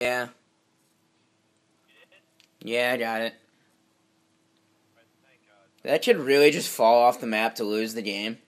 Yeah. Yeah, I got it. That should really just fall off the map to lose the game.